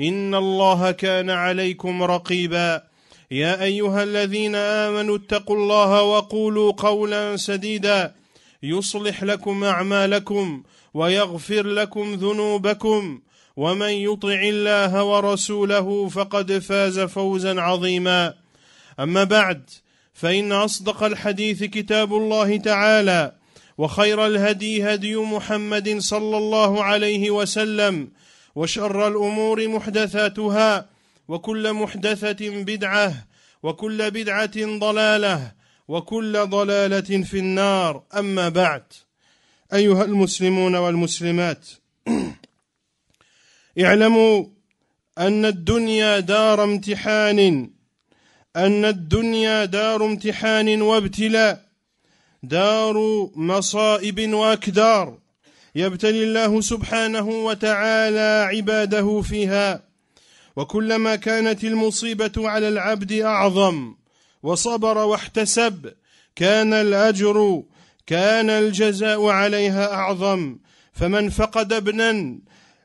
ان الله كان عليكم رقيبا يا ايها الذين امنوا اتقوا الله وقولوا قولا سديدا يصلح لكم اعمالكم ويغفر لكم ذنوبكم ومن يطع الله ورسوله فقد فاز فوزا عظيما اما بعد فان اصدق الحديث كتاب الله تعالى وخير الهدي هدي محمد صلى الله عليه وسلم وشر الامور محدثاتها وكل محدثه بدعه وكل بدعه ضلاله وكل ضلاله في النار اما بعد ايها المسلمون والمسلمات اعلموا ان الدنيا دار امتحان ان الدنيا دار امتحان وابتلاء دار مصائب واكدار يبتلي الله سبحانه وتعالى عباده فيها وكلما كانت المصيبه على العبد اعظم وصبر واحتسب كان الاجر كان الجزاء عليها اعظم فمن فقد ابنا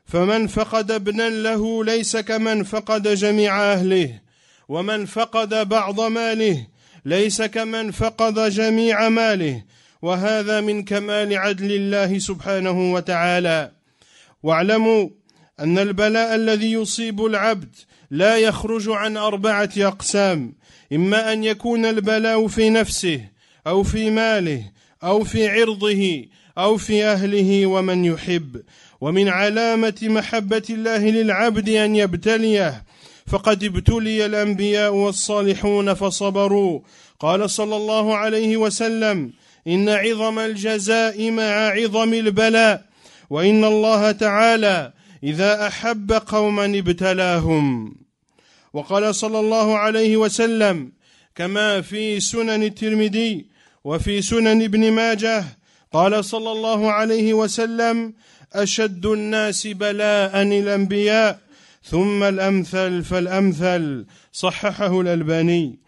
فمن فقد ابنا له ليس كمن فقد جميع اهله ومن فقد بعض ماله ليس كمن فقد جميع ماله وهذا من كمال عدل الله سبحانه وتعالى واعلموا ان البلاء الذي يصيب العبد لا يخرج عن اربعه اقسام اما ان يكون البلاء في نفسه او في ماله او في عرضه او في اهله ومن يحب ومن علامه محبه الله للعبد ان يبتليه فقد ابتلي الانبياء والصالحون فصبروا قال صلى الله عليه وسلم إن عظم الجزاء مع عظم البلاء وإن الله تعالى إذا أحب قوما ابتلاهم وقال صلى الله عليه وسلم كما في سنن الترمذي وفي سنن ابن ماجه قال صلى الله عليه وسلم اشد الناس بلاء الانبياء ثم الامثل فالامثل صححه الالباني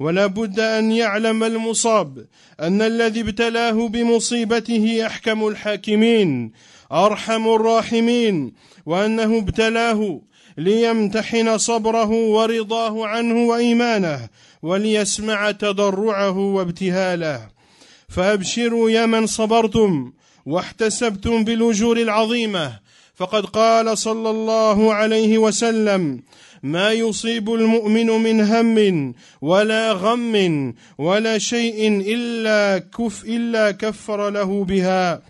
ولا بد ان يعلم المصاب ان الذي ابتلاه بمصيبته احكم الحاكمين ارحم الراحمين وانه ابتلاه ليمتحن صبره ورضاه عنه وايمانه وليسمع تضرعه وابتهاله فابشروا يا من صبرتم واحتسبتم بالاجور العظيمه فقد قال صلى الله عليه وسلم Ma yusib al-mu'minu hammin wala ramin, wala shay'in illa kuf'illa kaffara lahu biha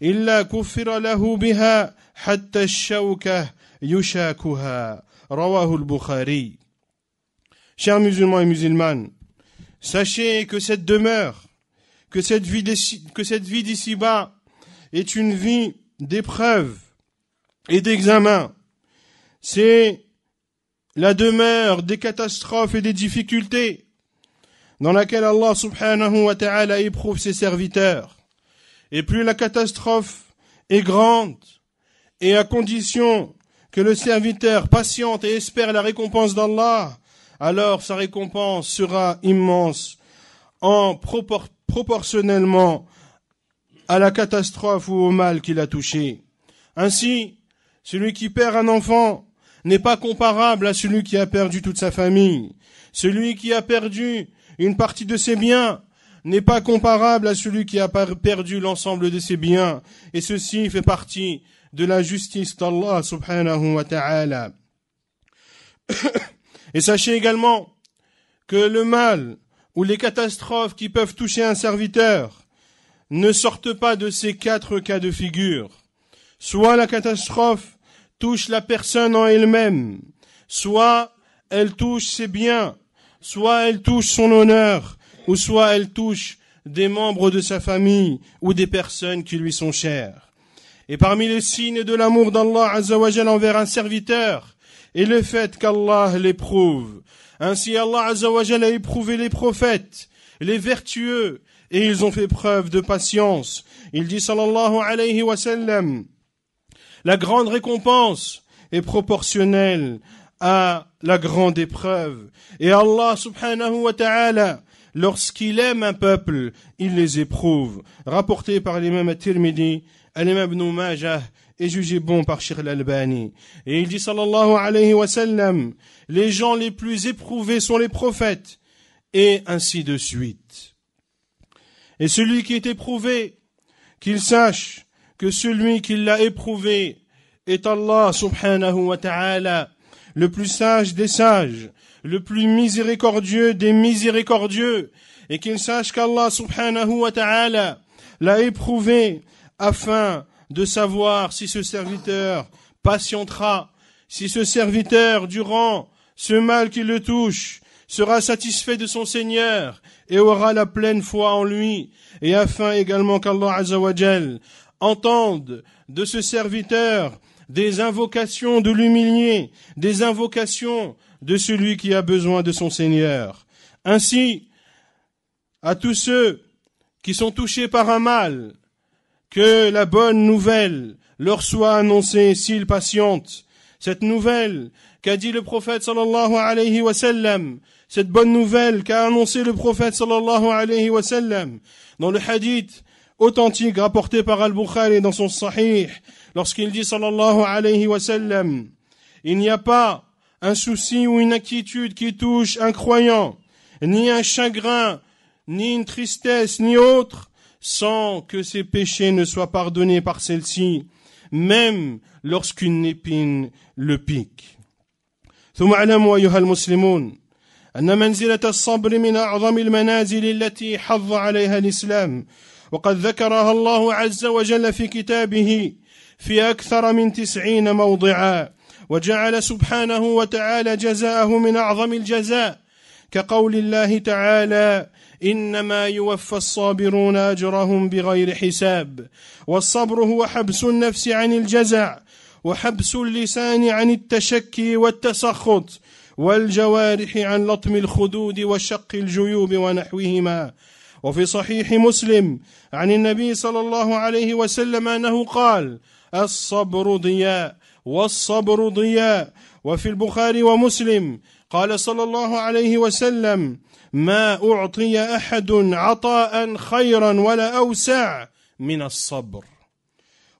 illa kufira lahu biha hatta ash-shawka yushakaha rawahu al-bukhari Cher musulman et musulmane sachez que cette demeure que cette vie que cette vie d'ici bas est une vie d'épreuves et d'examens la demeure des catastrophes et des difficultés dans laquelle Allah subhanahu wa ta'ala éprouve ses serviteurs. Et plus la catastrophe est grande, et à condition que le serviteur patiente et espère la récompense d'Allah, alors sa récompense sera immense en proportionnellement à la catastrophe ou au mal qu'il a touché. Ainsi, celui qui perd un enfant n'est pas comparable à celui qui a perdu toute sa famille. Celui qui a perdu une partie de ses biens n'est pas comparable à celui qui a perdu l'ensemble de ses biens. Et ceci fait partie de la justice d'Allah subhanahu wa ta'ala. Et sachez également que le mal ou les catastrophes qui peuvent toucher un serviteur ne sortent pas de ces quatre cas de figure. Soit la catastrophe touche la personne en elle-même. Soit elle touche ses biens, soit elle touche son honneur, ou soit elle touche des membres de sa famille ou des personnes qui lui sont chères. Et parmi les signes de l'amour d'Allah Azzawajal envers un serviteur est le fait qu'Allah l'éprouve. Ainsi Allah Azzawajal a éprouvé les prophètes, les vertueux, et ils ont fait preuve de patience. Il dit sallallahu alayhi wa sallam, la grande récompense est proportionnelle à la grande épreuve. Et Allah subhanahu wa ta'ala, lorsqu'il aime un peuple, il les éprouve. Rapporté par l'imam At-Tirmidhi, l'imam Ibn Majah, et jugé bon par Shir al-Albani. Et il dit sallallahu alayhi wa sallam, les gens les plus éprouvés sont les prophètes, et ainsi de suite. Et celui qui est éprouvé, qu'il sache que celui qui l'a éprouvé est Allah subhanahu wa ta'ala, le plus sage des sages, le plus miséricordieux des miséricordieux, et qu'il sache qu'Allah subhanahu wa ta'ala l'a éprouvé afin de savoir si ce serviteur patientera, si ce serviteur, durant ce mal qui le touche, sera satisfait de son Seigneur et aura la pleine foi en lui, et afin également qu'Allah Azzawajal entendent de ce serviteur des invocations de l'humilier, des invocations de celui qui a besoin de son Seigneur. Ainsi, à tous ceux qui sont touchés par un mal, que la bonne nouvelle leur soit annoncée s'ils patientent. Cette nouvelle qu'a dit le prophète sallallahu alayhi wa sallam, cette bonne nouvelle qu'a annoncé le prophète sallallahu alayhi wa sallam, dans le hadith authentique rapporté par Al-Bukhari dans son Sahih, lorsqu'il dit sallallahu alayhi wa sallam, il n'y a pas un souci ou une inquiétude qui touche un croyant, ni un chagrin, ni une tristesse, ni autre, sans que ses péchés ne soient pardonnés par celle-ci, même lorsqu'une épine le pique. وقد ذكرها الله عز وجل في كتابه في أكثر من تسعين موضعا وجعل سبحانه وتعالى جزاءه من أعظم الجزاء كقول الله تعالى انما يوفى الصابرون اجرهم بغير حساب والصبر هو حبس النفس عن الجزع وحبس اللسان عن التشكي والتسخط والجوارح عن لطم الخدود وشق الجيوب ونحوهما وفي صحيح مسلم عن النبي صلى الله عليه وسلم انه قال الصبر ضياء والصبر ضياء وفي البخاري ومسلم قال صلى الله عليه وسلم ما اعطي احد عطاء خيرا ولا اوسع من الصبر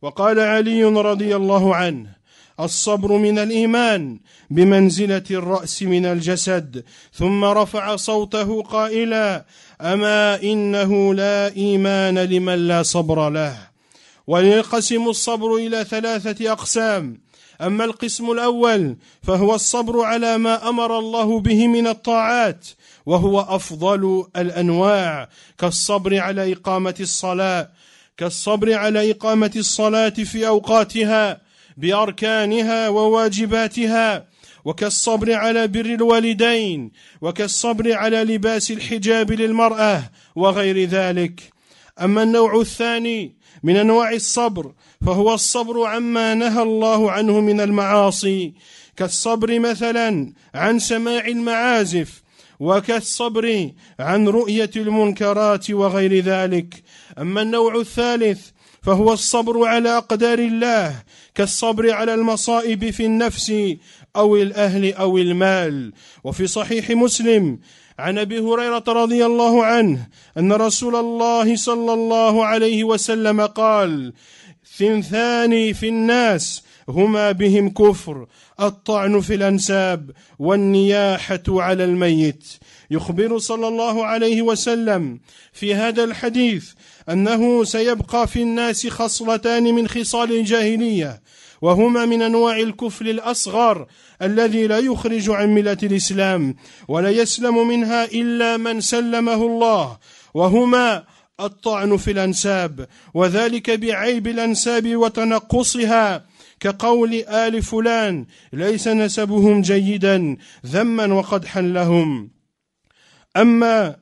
وقال علي رضي الله عنه الصبر من الايمان بمنزله الراس من الجسد ثم رفع صوته قائلا اما انه لا ايمان لمن لا صبر له وينقسم الصبر الى ثلاثه اقسام اما القسم الاول فهو الصبر على ما امر الله به من الطاعات وهو افضل الانواع كالصبر على اقامه الصلاه كالصبر على اقامه الصلاه في اوقاتها باركانها وواجباتها وكالصبر على بر الوالدين وكالصبر على لباس الحجاب للمراه وغير ذلك اما النوع الثاني من انواع الصبر فهو الصبر عما نهى الله عنه من المعاصي كالصبر مثلا عن سماع المعازف وكالصبر عن رؤيه المنكرات وغير ذلك اما النوع الثالث فهو الصبر على اقدار الله كالصبر على المصائب في النفس او الاهل او المال وفي صحيح مسلم عن ابي هريره رضي الله عنه ان رسول الله صلى الله عليه وسلم قال ثنثان في الناس هما بهم كفر الطعن في الانساب والنياحه على الميت يخبر صلى الله عليه وسلم في هذا الحديث انه سيبقى في الناس خصلتان من خصال الجاهليه وهما من انواع الكفر الاصغر الذي لا يخرج عن مله الاسلام ولا يسلم منها الا من سلمه الله وهما الطعن في الانساب وذلك بعيب الانساب وتنقصها كقول ال فلان ليس نسبهم جيدا ذما وقدحا لهم اما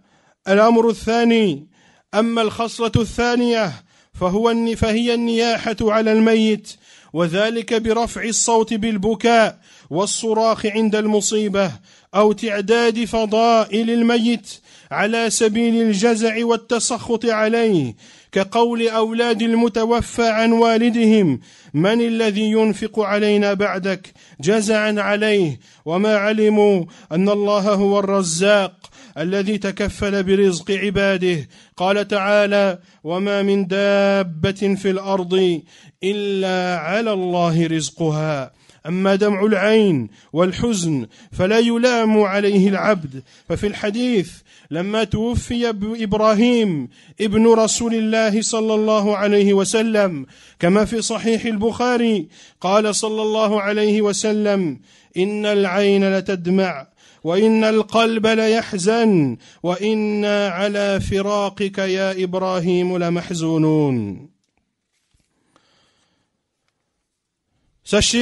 الامر الثاني اما الخصله الثانيه فهو فهي النياحه على الميت وذلك برفع الصوت بالبكاء والصراخ عند المصيبه او تعداد فضائل الميت على سبيل الجزع والتسخط عليه كقول اولاد المتوفى عن والدهم من الذي ينفق علينا بعدك جزعا عليه وما علموا ان الله هو الرزاق الذي تكفل برزق عباده قال تعالى وما من دابه في الارض الا على الله رزقها اما دمع العين والحزن فلا يلام عليه العبد ففي الحديث لما توفي ابراهيم ابن رسول الله صلى الله عليه وسلم كما في صحيح البخاري قال صلى الله عليه وسلم ان العين لتدمع Sachez,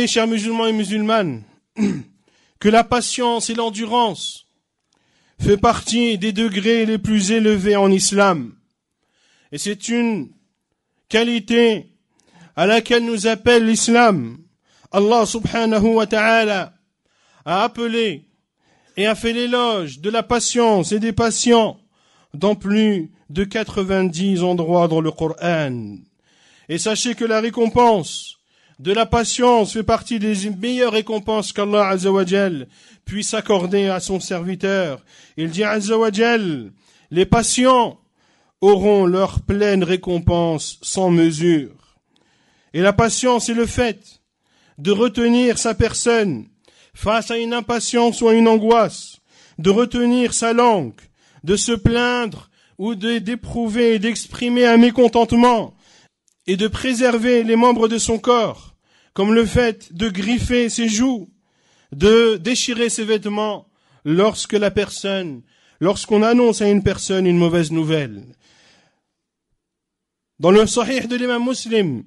chers musulmans et musulmanes, que la patience et l'endurance fait partie des degrés les plus élevés en islam. Et c'est une qualité à laquelle nous appelle l'islam. Allah subhanahu wa ta'ala a appelé et a fait l'éloge de la patience et des patients dans plus de 90 endroits dans le Coran. Et sachez que la récompense de la patience fait partie des meilleures récompenses qu'Allah Azzawajal puisse accorder à son serviteur. Il dit Azzawajal, les patients auront leur pleine récompense sans mesure. Et la patience est le fait de retenir sa personne face à une impatience ou à une angoisse, de retenir sa langue, de se plaindre ou d'éprouver et d'exprimer un mécontentement, et de préserver les membres de son corps, comme le fait de griffer ses joues, de déchirer ses vêtements lorsque la personne, lorsqu'on annonce à une personne une mauvaise nouvelle. Dans le sahih de l'imam muslim,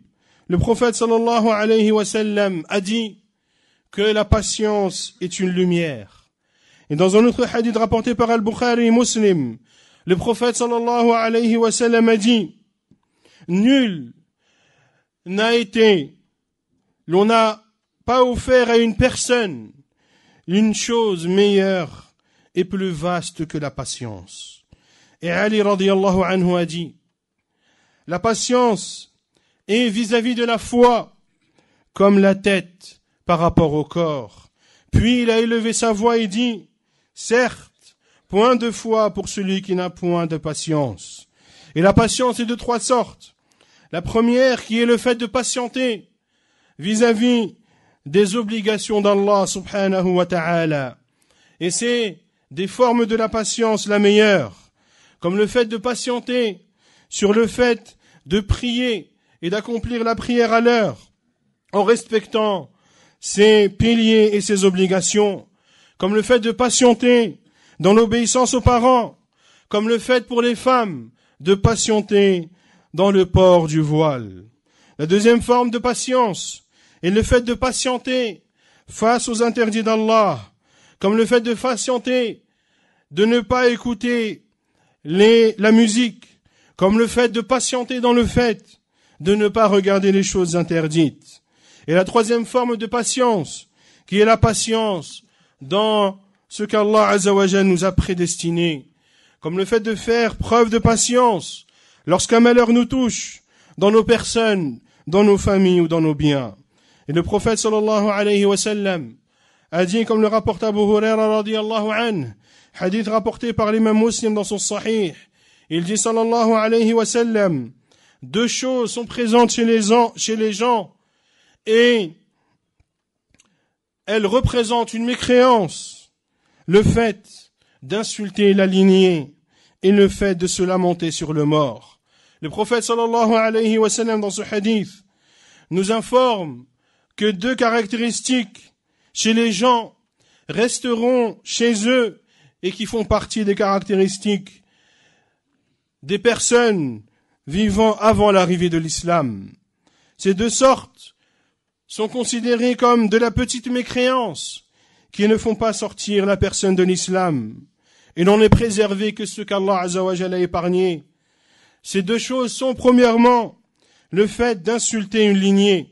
le prophète sallallahu alayhi wa sallam a dit que la patience est une lumière. Et dans un autre hadith rapporté par Al-Bukhari Muslim, le prophète sallallahu alayhi wa sallam a dit, nul n'a été, l'on n'a pas offert à une personne une chose meilleure et plus vaste que la patience. Et Ali radiallahu anhu a dit, la patience est vis à -vis de la foi comme la tête par rapport au corps. Puis il a élevé sa voix et dit, Certes, point de foi pour celui qui n'a point de patience. Et la patience est de trois sortes. La première qui est le fait de patienter vis-à-vis des obligations d'Allah subhanahu wa ta'ala. Et c'est des formes de la patience la meilleure, comme le fait de patienter sur le fait de prier et d'accomplir la prière à l'heure, en respectant ses piliers et ses obligations, comme le fait de patienter dans l'obéissance aux parents, comme le fait pour les femmes de patienter dans le port du voile. La deuxième forme de patience est le fait de patienter face aux interdits d'Allah, comme le fait de patienter de ne pas écouter les, la musique, comme le fait de patienter dans le fait de ne pas regarder les choses interdites. Et la troisième forme de patience, qui est la patience dans ce qu'Allah Azzawajal nous a prédestiné, comme le fait de faire preuve de patience lorsqu'un malheur nous touche, dans nos personnes, dans nos familles ou dans nos biens. Et le prophète sallallahu alayhi wa sallam a dit, comme le rapporte Abu Huraira radiallahu anhu, hadith rapporté par l'imam muslim dans son sahih, il dit sallallahu alayhi wa sallam, deux choses sont présentes chez les, gens, chez les gens et elle représente une mécréance, le fait d'insulter la lignée et le fait de se lamenter sur le mort. Le prophète sallallahu alayhi wa sallam dans ce hadith nous informe que deux caractéristiques chez les gens resteront chez eux et qui font partie des caractéristiques des personnes vivant avant l'arrivée de l'islam. Ces deux sortes sont considérés comme de la petite mécréance, qui ne font pas sortir la personne de l'islam, et n'en est préservé que ce qu'Allah Azzawajal a épargné. Ces deux choses sont premièrement le fait d'insulter une lignée,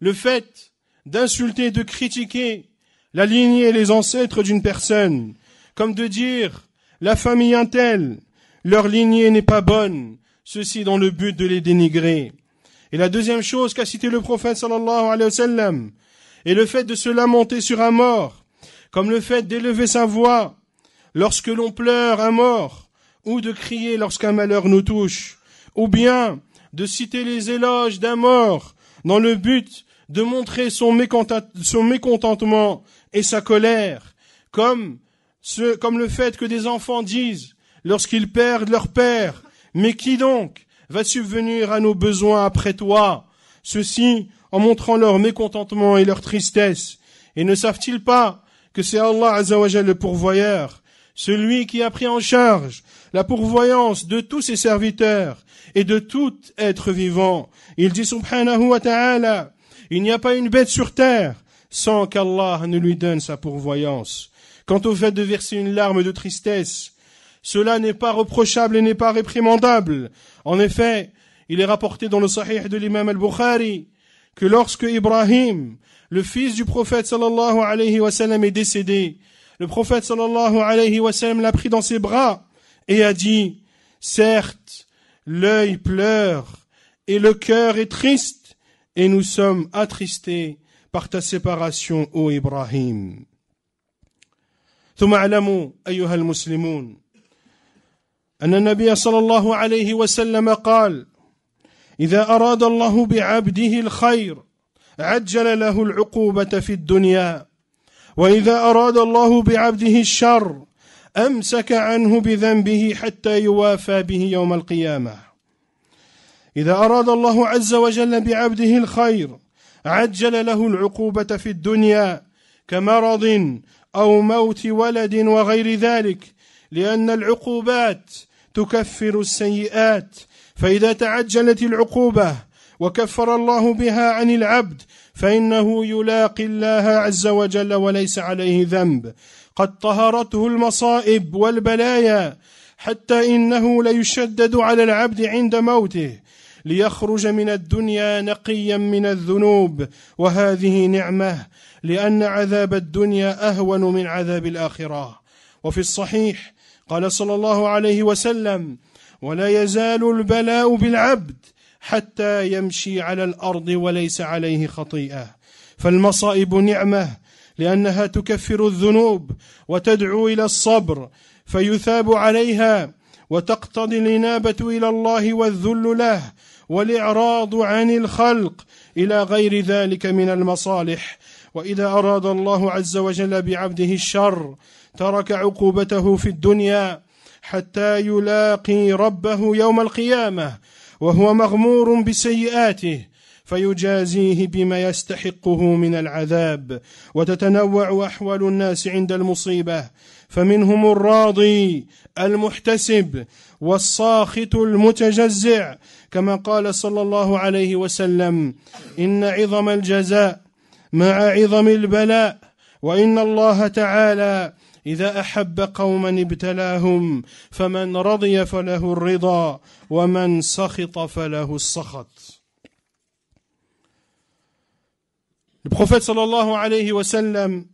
le fait d'insulter, de critiquer la lignée et les ancêtres d'une personne, comme de dire la famille intelle, leur lignée n'est pas bonne, ceci dans le but de les dénigrer. Et la deuxième chose qu'a cité le prophète sallallahu alayhi wa sallam, est le fait de se lamenter sur un mort, comme le fait d'élever sa voix lorsque l'on pleure un mort, ou de crier lorsqu'un malheur nous touche, ou bien de citer les éloges d'un mort dans le but de montrer son, mécontentement et sa colère, comme, ce, comme le fait que des enfants disent lorsqu'ils perdent leur père, mais qui donc va subvenir à nos besoins après toi, ceux-ci en montrant leur mécontentement et leur tristesse. Et ne savent-ils pas que c'est Allah Azzawajal le pourvoyeur, celui qui a pris en charge la pourvoyance de tous ses serviteurs et de tout être vivant. Il dit subhanahu wa ta'ala, il n'y a pas une bête sur terre sans qu'Allah ne lui donne sa pourvoyance. Quant au fait de verser une larme de tristesse, cela n'est pas reprochable et n'est pas réprimandable. En effet, il est rapporté dans le Sahih de l'imam al-Bukhari que lorsque Ibrahim, le fils du prophète sallallahu alayhi wa sallam, est décédé, le prophète sallallahu alayhi wa sallam l'a pris dans ses bras et a dit, certes, l'œil pleure et le cœur est triste et nous sommes attristés par ta séparation, ô Ibrahim. ان النبي صلى الله عليه وسلم قال اذا اراد الله بعبده الخير عجل له العقوبه في الدنيا واذا اراد الله بعبده الشر امسك عنه بذنبه حتى يوافى به يوم القيامه اذا اراد الله عز وجل بعبده الخير عجل له العقوبه في الدنيا كمرض او موت ولد وغير ذلك لان العقوبات تكفر السيئات فاذا تعجلت العقوبه وكفر الله بها عن العبد فانه يلاقي الله عز وجل وليس عليه ذنب قد طهرته المصائب والبلايا حتى انه ليشدد على العبد عند موته ليخرج من الدنيا نقيا من الذنوب وهذه نعمه لان عذاب الدنيا اهون من عذاب الاخره وفي الصحيح قال صلى الله عليه وسلم ولا يزال البلاء بالعبد حتى يمشي على الارض وليس عليه خطيئه فالمصائب نعمه لانها تكفر الذنوب وتدعو الى الصبر فيثاب عليها وتقتضي الانابه الى الله والذل له والاعراض عن الخلق الى غير ذلك من المصالح واذا اراد الله عز وجل بعبده الشر ترك عقوبته في الدنيا حتى يلاقي ربه يوم القيامه وهو مغمور بسيئاته فيجازيه بما يستحقه من العذاب وتتنوع احوال الناس عند المصيبه فمنهم الراضي المحتسب والساخط المتجزع كما قال صلى الله عليه وسلم ان عظم الجزاء مع عظم البلاء وان الله تعالى إذا أحب قوما ابتلاهم فمن رضي فله الرضا ومن سخط فله السخط Le prophète sallallahu alayhi wa sallam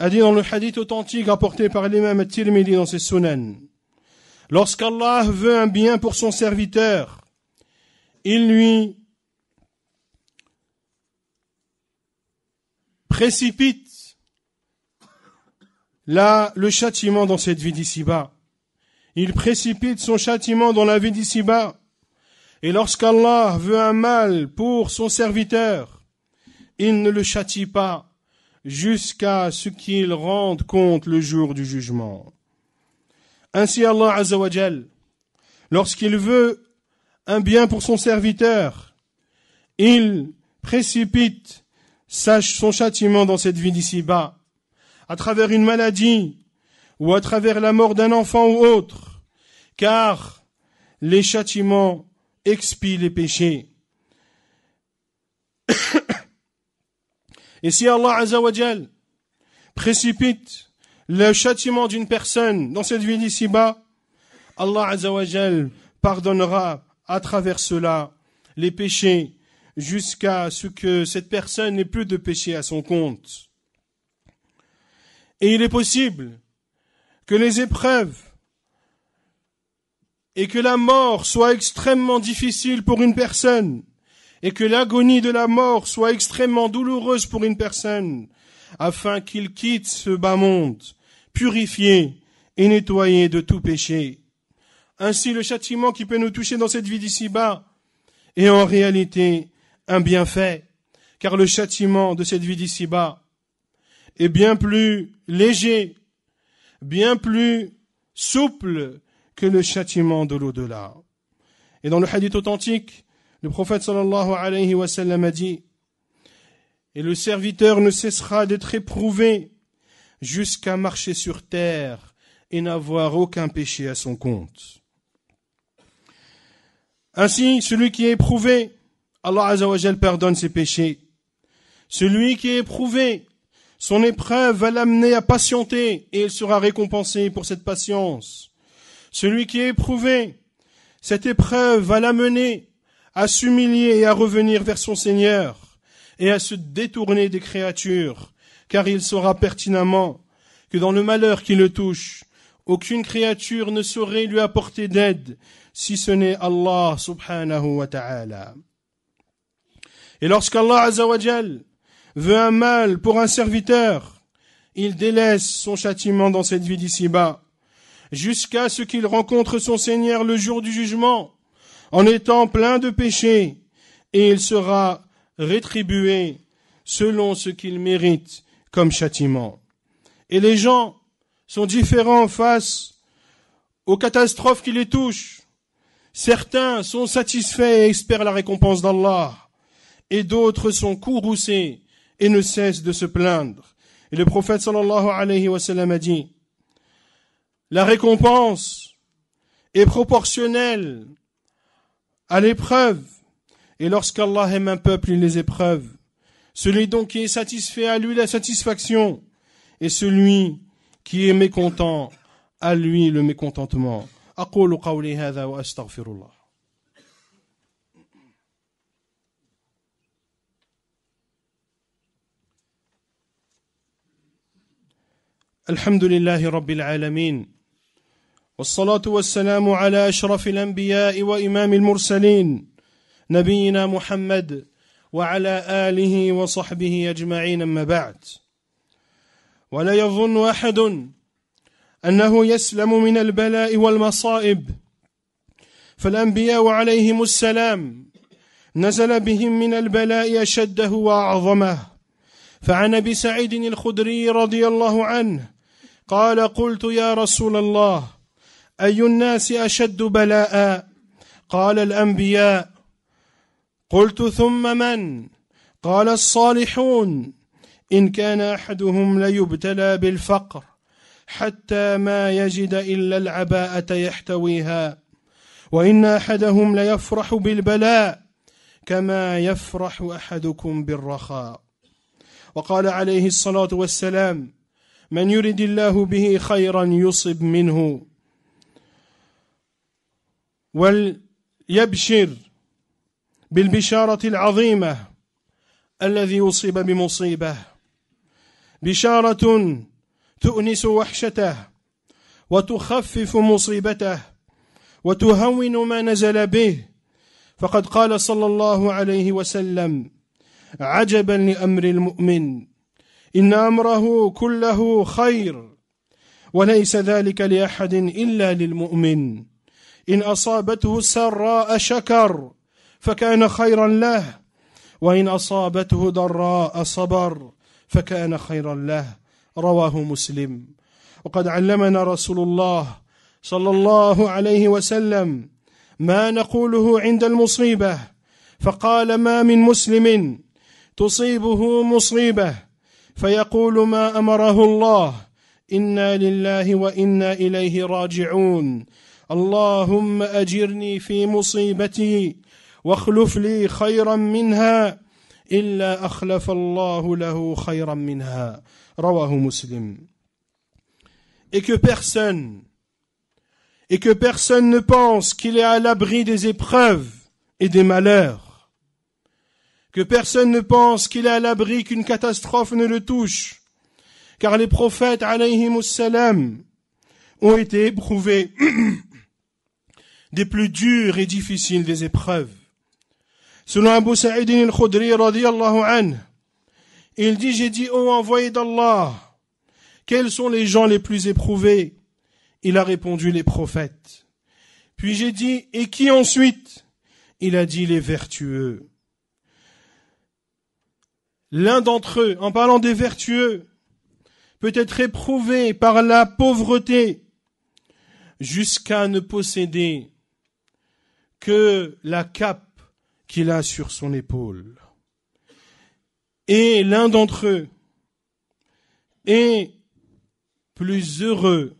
a dit dans le hadith authentique rapporté par l'imam At-Tirmidhi dans ses sunan Lorsqu'Allah veut un bien pour son serviteur, il lui précipite là le châtiment dans cette vie d'ici-bas. Il précipite son châtiment dans la vie d'ici-bas. Et lorsqu'Allah veut un mal pour son serviteur, il ne le châtie pas jusqu'à ce qu'il rende compte le jour du jugement. Ainsi Allah Azzawajal, lorsqu'il veut un bien pour son serviteur, il précipite son châtiment dans cette vie d'ici-bas à travers une maladie ou à travers la mort d'un enfant ou autre, car les châtiments expient les péchés. Et si Allah Azawajal précipite le châtiment d'une personne dans cette ville ici-bas, Allah Azawajal pardonnera à travers cela les péchés jusqu'à ce que cette personne n'ait plus de péché à son compte. Et il est possible que les épreuves et que la mort soit extrêmement difficile pour une personne et que l'agonie de la mort soit extrêmement douloureuse pour une personne afin qu'il quitte ce bas monde purifié et nettoyé de tout péché. Ainsi le châtiment qui peut nous toucher dans cette vie d'ici-bas est en réalité un bienfait, car le châtiment de cette vie d'ici-bas est bien plus léger, bien plus souple que le châtiment de l'au-delà. Et dans le hadith authentique, le prophète sallallahu alayhi wa sallam a dit Et le serviteur ne cessera d'être éprouvé jusqu'à marcher sur terre et n'avoir aucun péché à son compte. Ainsi, celui qui est éprouvé, Allah Azawajal pardonne ses péchés. Celui qui est éprouvé, son épreuve va l'amener à patienter et il sera récompensé pour cette patience. Celui qui est éprouvé, cette épreuve va l'amener à s'humilier et à revenir vers son Seigneur et à se détourner des créatures, car il saura pertinemment que dans le malheur qui le touche, aucune créature ne saurait lui apporter d'aide, si ce n'est Allah subhanahu wa ta'ala. Et lorsqu'Allah azawajal veut un mal pour un serviteur, il délaisse son châtiment dans cette vie d'ici-bas, jusqu'à ce qu'il rencontre son Seigneur le jour du jugement, en étant plein de péchés, et il sera rétribué selon ce qu'il mérite comme châtiment. Et les gens sont différents face aux catastrophes qui les touchent. Certains sont satisfaits et espèrent la récompense d'Allah, et d'autres sont courroucés et ne cesse de se plaindre. Et le prophète sallallahu alayhi wa sallam a dit, la récompense est proportionnelle à l'épreuve. Et lorsqu'Allah aime un peuple, il les épreuve. Celui donc qui est satisfait à lui la satisfaction, et celui qui est mécontent à lui le mécontentement. الحمد لله رب العالمين والصلاه والسلام على اشرف الانبياء وامام المرسلين نبينا محمد وعلى اله وصحبه اجمعين اما بعد ولا يظن احد انه يسلم من البلاء والمصائب فالانبياء عليهم السلام نزل بهم من البلاء اشده واعظمه فعن ابي سعيد الخدري رضي الله عنه قال قلت يا رسول الله اي الناس اشد بلاء قال الانبياء قلت ثم من قال الصالحون ان كان احدهم ليبتلى بالفقر حتى ما يجد الا العباءه يحتويها وان احدهم ليفرح بالبلاء كما يفرح احدكم بالرخاء وقال عليه الصلاه والسلام من يرد الله به خيرا يصب منه وليبشر بالبشاره العظيمه الذي اصيب بمصيبه بشاره تؤنس وحشته وتخفف مصيبته وتهون ما نزل به فقد قال صلى الله عليه وسلم عجبا لامر المؤمن ان امره كله خير وليس ذلك لاحد الا للمؤمن ان اصابته سراء شكر فكان خيرا له وان اصابته ضراء صبر فكان خيرا له رواه مسلم وقد علمنا رسول الله صلى الله عليه وسلم ما نقوله عند المصيبه فقال ما من مسلم تصيبه مصيبه فيقول ما امره الله انا لله وانا اليه راجعون اللهم اجرني في مصيبتي واخلف لي خيرا منها الا اخلف الله له خيرا منها رواه مسلم et que personne et que personne ne pense qu'il est à l'abri des épreuves et des malheurs que personne ne pense qu'il est à l'abri qu'une catastrophe ne le touche, car les prophètes, alayhim salam, ont été éprouvés des plus dures et difficiles des épreuves. Selon Abu Sa'id al-Khudri, anhu, il dit, j'ai dit, ô oh, envoyé d'Allah, quels sont les gens les plus éprouvés? Il a répondu, les prophètes. Puis j'ai dit, et qui ensuite? Il a dit, les vertueux. L'un d'entre eux, en parlant des vertueux, peut être éprouvé par la pauvreté jusqu'à ne posséder que la cape qu'il a sur son épaule. Et l'un d'entre eux est plus heureux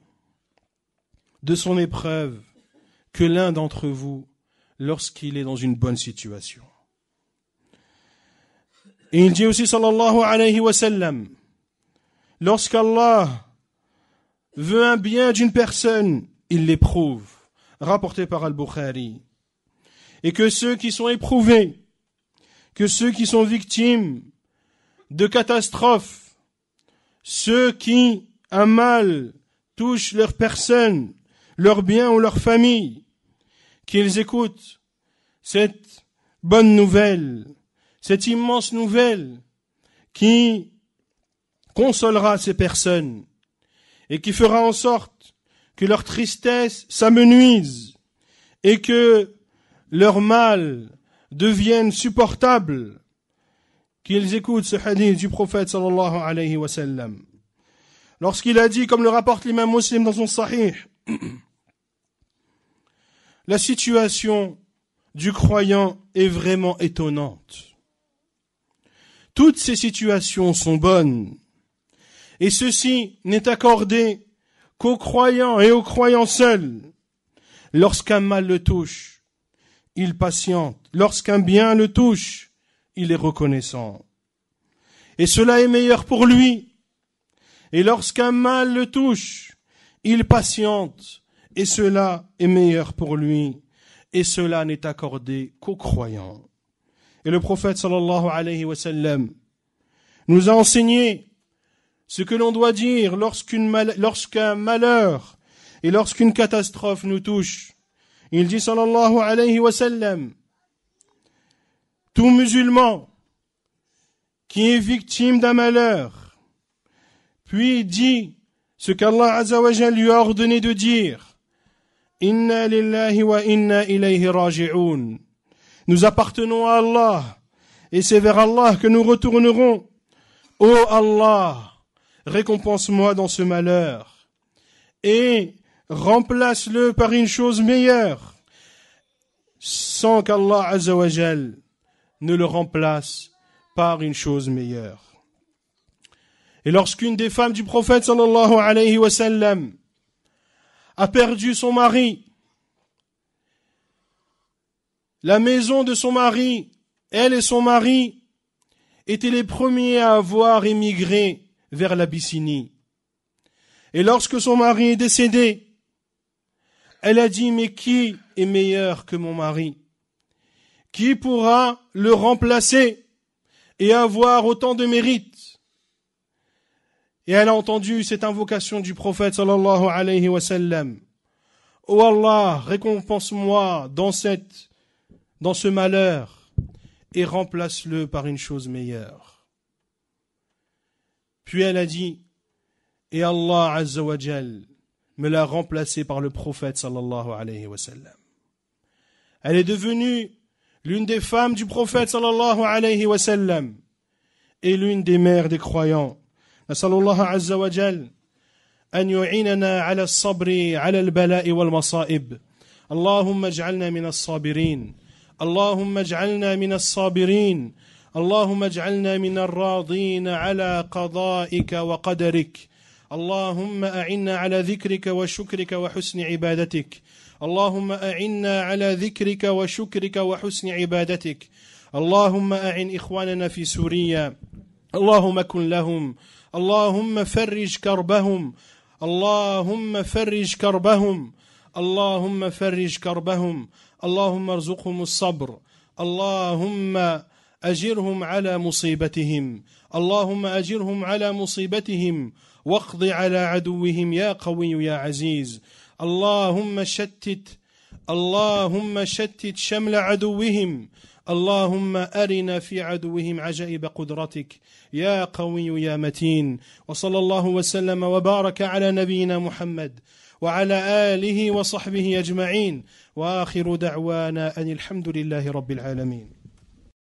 de son épreuve que l'un d'entre vous lorsqu'il est dans une bonne situation. Et il dit aussi, sallallahu alayhi wa sallam, lorsqu'Allah veut un bien d'une personne, il l'éprouve, rapporté par Al-Bukhari. Et que ceux qui sont éprouvés, que ceux qui sont victimes de catastrophes, ceux qui, un mal, touchent leur personne, leur bien ou leur famille, qu'ils écoutent cette bonne nouvelle cette immense nouvelle qui consolera ces personnes et qui fera en sorte que leur tristesse s'amenuise et que leur mal devienne supportable, qu'ils écoutent ce hadith du prophète sallallahu alayhi wa sallam. Lorsqu'il a dit, comme le rapporte l'imam muslim dans son sahih, la situation du croyant est vraiment étonnante. Toutes ces situations sont bonnes. Et ceci n'est accordé qu'aux croyants et aux croyants seuls. Lorsqu'un mal le touche, il patiente. Lorsqu'un bien le touche, il est reconnaissant. Et cela est meilleur pour lui. Et lorsqu'un mal le touche, il patiente. Et cela est meilleur pour lui. Et cela n'est accordé qu'aux croyants. Et le prophète sallallahu alayhi wa sallam nous a enseigné ce que l'on doit dire lorsqu'un malheur et lorsqu'une catastrophe nous touche. Il dit sallallahu alayhi wa sallam, tout musulman qui est victime d'un malheur, puis dit ce qu'Allah azawajal lui a ordonné de dire, Inna lillahi wa inna ilayhi raji'un. Nous appartenons à Allah et c'est vers Allah que nous retournerons. Ô Allah, récompense-moi dans ce malheur et remplace-le par une chose meilleure sans qu'Allah Azzawajal ne le remplace par une chose meilleure. Et lorsqu'une des femmes du prophète sallallahu alayhi wa sallam a perdu son mari, la maison de son mari, elle et son mari, étaient les premiers à avoir émigré vers l'Abyssinie. Et lorsque son mari est décédé, elle a dit, mais qui est meilleur que mon mari Qui pourra le remplacer et avoir autant de mérite Et elle a entendu cette invocation du prophète sallallahu alayhi wa sallam. Oh Allah, récompense-moi dans cette dans ce malheur et remplace-le par une chose meilleure. Puis elle a dit, et Allah Azzawajal me l'a remplacé par le prophète sallallahu alayhi wa sallam. Elle est devenue l'une des femmes du prophète sallallahu alayhi wa sallam et l'une des mères des croyants. Nasallallahu azzawajal ala sabri على wa al البلاء Allahumma اللهم اجعلنا من الصابرين اللهم اجعلنا من الصابرين اللهم اجعلنا من الراضين على قضائك وقدرك اللهم اعنا على ذكرك وشكرك وحسن عبادتك اللهم اعنا على ذكرك وشكرك وحسن عبادتك اللهم اعن اخواننا في سوريا اللهم كن لهم اللهم فرج كربهم اللهم فرج كربهم اللهم فرج كربهم اللهم ارزقهم الصبر اللهم اجرهم على مصيبتهم اللهم اجرهم على مصيبتهم واقض على عدوهم يا قوي يا عزيز اللهم شتت اللهم شتت شمل عدوهم اللهم ارنا في عدوهم عجائب قدرتك يا قوي يا متين وصلى الله وسلم وبارك على نبينا محمد وعلى آله وصحبه أجمعين وآخر دعوانا أن الحمد لله رب العالمين